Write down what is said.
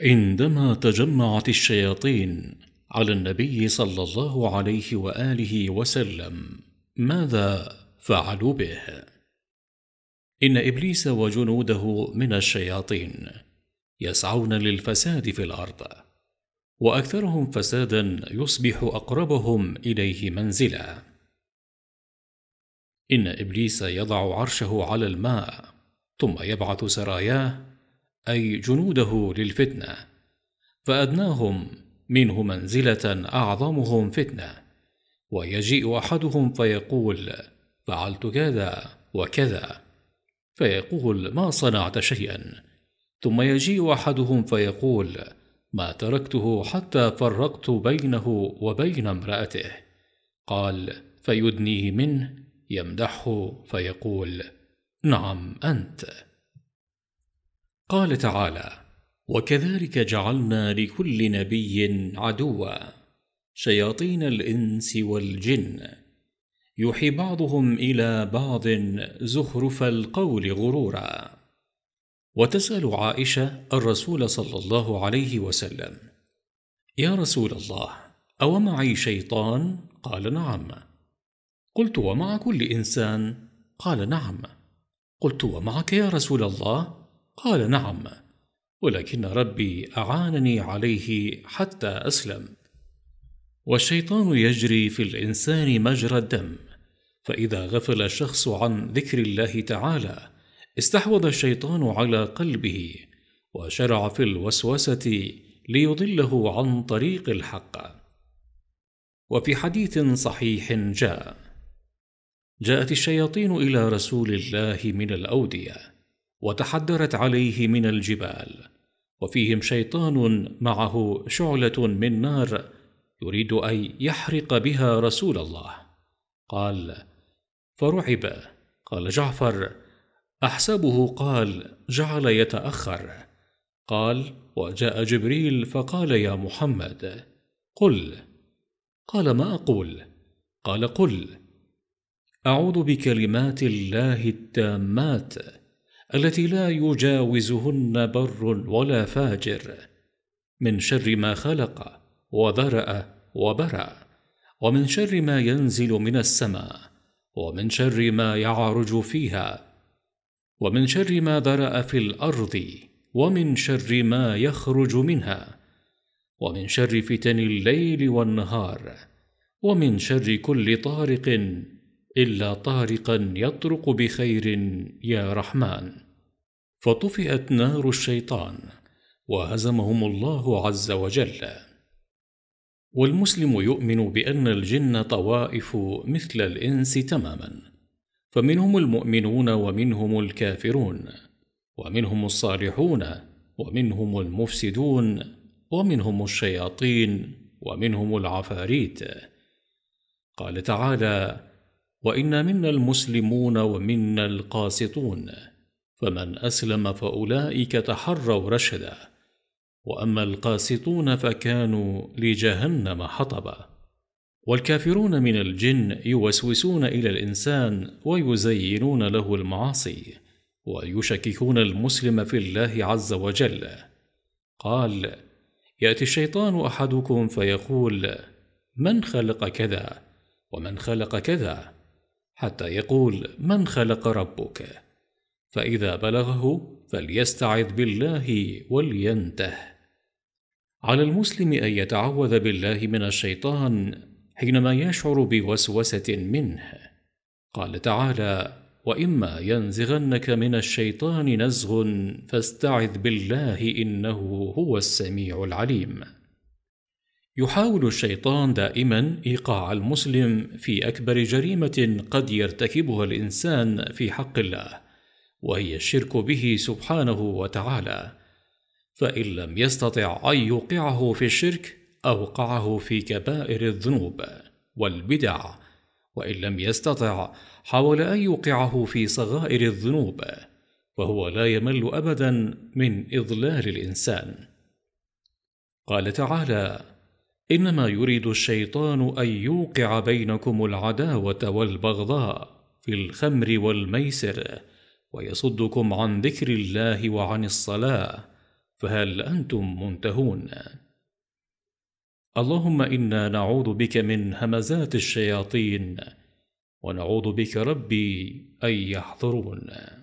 عندما تجمعت الشياطين على النبي صلى الله عليه واله وسلم ماذا فعلوا به ان ابليس وجنوده من الشياطين يسعون للفساد في الارض واكثرهم فسادا يصبح اقربهم اليه منزلا ان ابليس يضع عرشه على الماء ثم يبعث سراياه أي جنوده للفتنة فأدناهم منه منزلة أعظمهم فتنة ويجيء أحدهم فيقول فعلت كذا وكذا فيقول ما صنعت شيئا ثم يجيء أحدهم فيقول ما تركته حتى فرقت بينه وبين امرأته قال فيدنيه منه يمدحه فيقول نعم أنت قال تعالى وكذلك جعلنا لكل نبي عدوا شياطين الانس والجن يوحي بعضهم الى بعض زخرف القول غرورا وتسال عائشه الرسول صلى الله عليه وسلم يا رسول الله اومعي شيطان قال نعم قلت ومع كل انسان قال نعم قلت ومعك يا رسول الله قال نعم ولكن ربي اعانني عليه حتى اسلم والشيطان يجري في الانسان مجرى الدم فاذا غفل الشخص عن ذكر الله تعالى استحوذ الشيطان على قلبه وشرع في الوسوسه ليضله عن طريق الحق وفي حديث صحيح جاء جاءت الشياطين الى رسول الله من الاوديه وتحدرت عليه من الجبال وفيهم شيطان معه شعله من نار يريد ان يحرق بها رسول الله قال فرعب قال جعفر احسبه قال جعل يتاخر قال وجاء جبريل فقال يا محمد قل قال ما اقول قال قل اعوذ بكلمات الله التامات التي لا يجاوزهن بر ولا فاجر من شر ما خلق وذرأ وبرأ ومن شر ما ينزل من السماء ومن شر ما يعرج فيها ومن شر ما ذرأ في الأرض ومن شر ما يخرج منها ومن شر فتن الليل والنهار ومن شر كل طارق إلا طارقا يطرق بخير يا رحمن فطفئت نار الشيطان وهزمهم الله عز وجل والمسلم يؤمن بأن الجن طوائف مثل الإنس تماما فمنهم المؤمنون ومنهم الكافرون ومنهم الصالحون ومنهم المفسدون ومنهم الشياطين ومنهم العفاريت قال تعالى وإن منا المسلمون ومنا القاسطون فمن أسلم فأولئك تحروا رشدا وأما القاسطون فكانوا لجهنم حطبا والكافرون من الجن يوسوسون إلى الإنسان ويزينون له المعاصي ويشككون المسلم في الله عز وجل قال يأتي الشيطان أحدكم فيقول من خلق كذا ومن خلق كذا حتى يقول من خلق ربك فاذا بلغه فليستعذ بالله ولينته على المسلم ان يتعوذ بالله من الشيطان حينما يشعر بوسوسه منه قال تعالى واما ينزغنك من الشيطان نزغ فاستعذ بالله انه هو السميع العليم يحاول الشيطان دائما ايقاع المسلم في اكبر جريمه قد يرتكبها الانسان في حق الله وهي الشرك به سبحانه وتعالى فان لم يستطع ان يوقعه في الشرك اوقعه في كبائر الذنوب والبدع وان لم يستطع حاول ان يوقعه في صغائر الذنوب فهو لا يمل ابدا من اضلال الانسان قال تعالى انما يريد الشيطان ان يوقع بينكم العداوه والبغضاء في الخمر والميسر ويصدكم عن ذكر الله وعن الصلاه فهل انتم منتهون اللهم انا نعوذ بك من همزات الشياطين ونعوذ بك ربي ان يحضرون